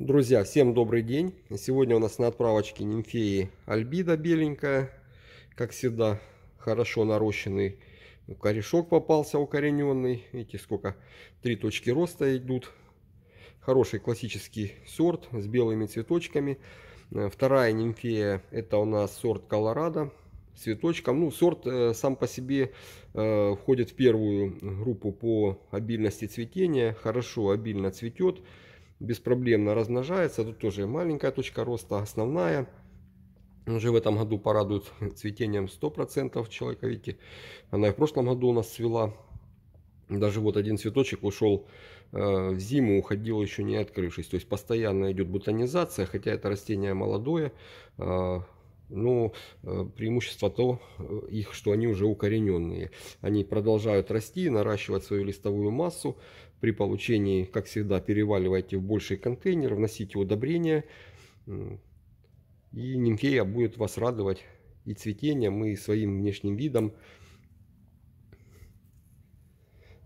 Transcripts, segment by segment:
Друзья, всем добрый день! Сегодня у нас на отправочке нимфеи альбида беленькая. Как всегда, хорошо нарощенный ну, корешок попался укорененный. Видите, сколько? Три точки роста идут. Хороший классический сорт с белыми цветочками. Э, вторая нимфея, это у нас сорт Колорадо цветочком. Ну, сорт э, сам по себе э, входит в первую группу по обильности цветения. Хорошо обильно цветет беспроблемно размножается. Тут тоже маленькая точка роста, основная. Уже в этом году порадует цветением 100% человековики. Она и в прошлом году у нас цвела. Даже вот один цветочек ушел э, в зиму, уходил еще не открывшись. То есть постоянно идет бутонизация, хотя это растение молодое. Э, но ну, э, преимущество то э, их, что они уже укорененные. Они продолжают расти, наращивать свою листовую массу. При получении, как всегда, переваливайте в больший контейнер, вносите удобрения. И нимфея будет вас радовать и цветением, и своим внешним видом.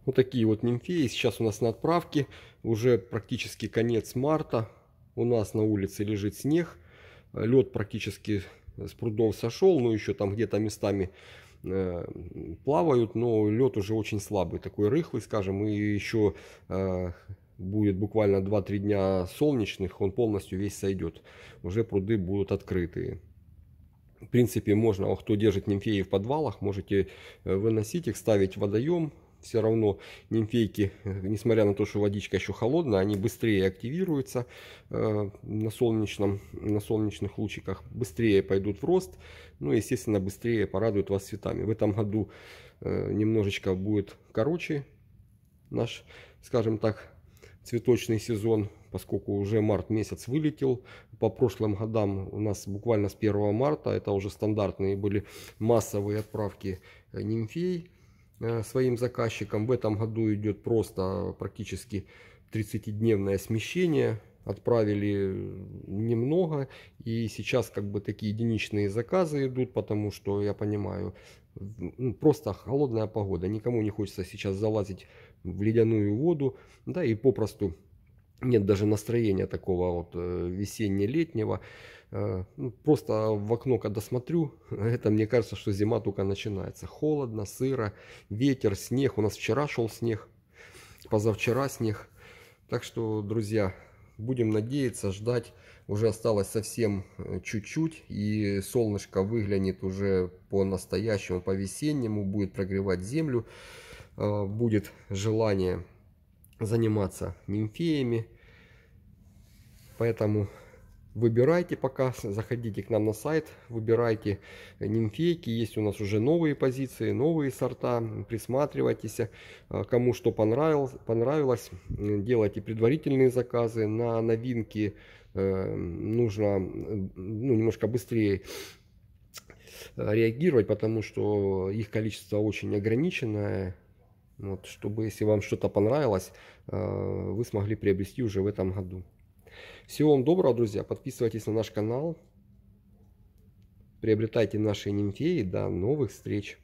Вот такие вот нимфеи. Сейчас у нас на отправке. Уже практически конец марта. У нас на улице лежит снег. Лед практически с прудов сошел, но еще там где-то местами э, плавают, но лед уже очень слабый, такой рыхлый, скажем, и еще э, будет буквально 2-3 дня солнечных, он полностью весь сойдет. Уже пруды будут открытые. В принципе, можно, кто держит нимфеи в подвалах, можете э, выносить их, ставить в водоем, все равно нимфейки, э, несмотря на то, что водичка еще холодная, они быстрее активируются э, на, солнечном, на солнечных лучиках, быстрее пойдут в рост, ну и, естественно, быстрее порадуют вас цветами. В этом году э, немножечко будет короче наш, скажем так, цветочный сезон, поскольку уже март месяц вылетел. По прошлым годам у нас буквально с 1 марта, это уже стандартные были массовые отправки нимфей, Э, своим заказчикам. В этом году идет просто практически 30-дневное смещение. Отправили немного. И сейчас как бы такие единичные заказы идут, потому что я понимаю, просто холодная погода. Никому не хочется сейчас залазить в ледяную воду. Да и попросту нет даже настроения такого вот э, весенне-летнего. Э, ну, просто в окно, когда смотрю, это мне кажется, что зима только начинается. Холодно, сыро, ветер, снег. У нас вчера шел снег, позавчера снег. Так что, друзья, будем надеяться, ждать. Уже осталось совсем э, чуть-чуть, и солнышко выглянет уже по-настоящему, по-весеннему, будет прогревать землю, будет желание заниматься нимфеями. Поэтому выбирайте пока, заходите к нам на сайт, выбирайте нимфейки, есть у нас уже новые позиции, новые сорта, присматривайтесь, э, кому что понравилось, понравилось делайте предварительные заказы на новинки, э, нужно ну, немножко быстрее реагировать, потому что их количество очень ограниченное, вот, чтобы, если вам что-то понравилось, э, вы смогли приобрести уже в этом году. Всего вам доброго, друзья. Подписывайтесь на наш канал. Приобретайте наши нимфеи. До новых встреч!